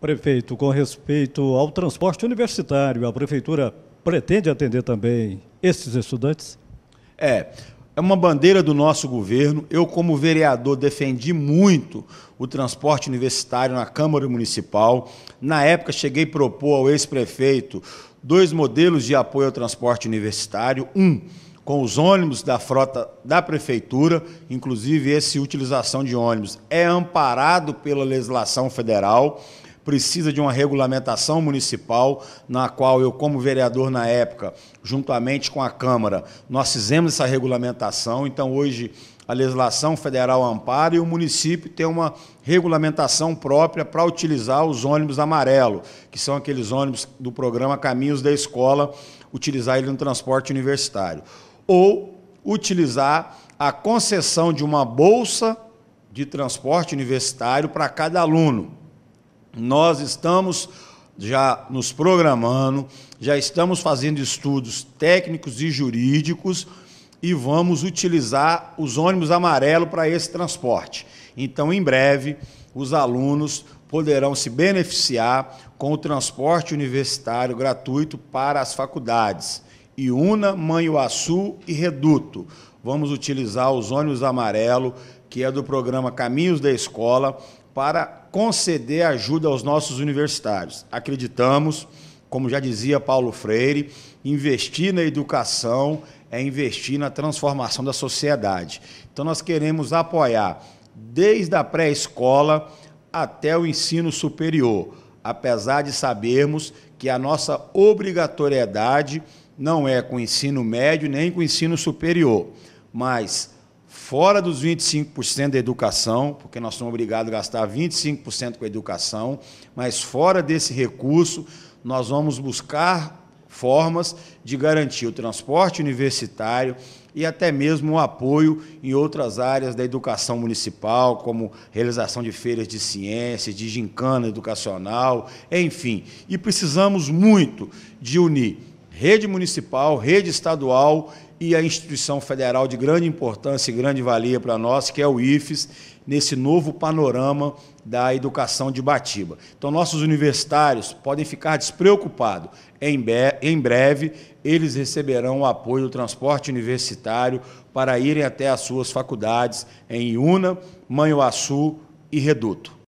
Prefeito, com respeito ao transporte universitário, a prefeitura pretende atender também esses estudantes? É, é uma bandeira do nosso governo. Eu, como vereador, defendi muito o transporte universitário na Câmara Municipal. Na época, cheguei a propor ao ex-prefeito dois modelos de apoio ao transporte universitário. Um, com os ônibus da frota da prefeitura, inclusive essa utilização de ônibus é amparado pela legislação federal precisa de uma regulamentação municipal, na qual eu, como vereador na época, juntamente com a Câmara, nós fizemos essa regulamentação. Então, hoje, a legislação federal ampara e o município tem uma regulamentação própria para utilizar os ônibus amarelo, que são aqueles ônibus do programa Caminhos da Escola, utilizar ele no transporte universitário. Ou utilizar a concessão de uma bolsa de transporte universitário para cada aluno. Nós estamos já nos programando, já estamos fazendo estudos técnicos e jurídicos e vamos utilizar os ônibus amarelo para esse transporte. Então, em breve, os alunos poderão se beneficiar com o transporte universitário gratuito para as faculdades Iuna, Manhuaçu e Reduto. Vamos utilizar os ônibus amarelo que é do programa Caminhos da Escola, para conceder ajuda aos nossos universitários. Acreditamos, como já dizia Paulo Freire, investir na educação é investir na transformação da sociedade. Então, nós queremos apoiar desde a pré-escola até o ensino superior, apesar de sabermos que a nossa obrigatoriedade não é com o ensino médio nem com o ensino superior, mas fora dos 25% da educação, porque nós somos obrigados a gastar 25% com a educação, mas fora desse recurso, nós vamos buscar formas de garantir o transporte universitário e até mesmo o apoio em outras áreas da educação municipal, como realização de feiras de ciências, de gincana educacional, enfim. E precisamos muito de unir rede municipal, rede estadual e a instituição federal de grande importância e grande valia para nós, que é o IFES, nesse novo panorama da educação de Batiba. Então, nossos universitários podem ficar despreocupados. Em, em breve, eles receberão o apoio do transporte universitário para irem até as suas faculdades em Iuna, Manhuaçu e Reduto.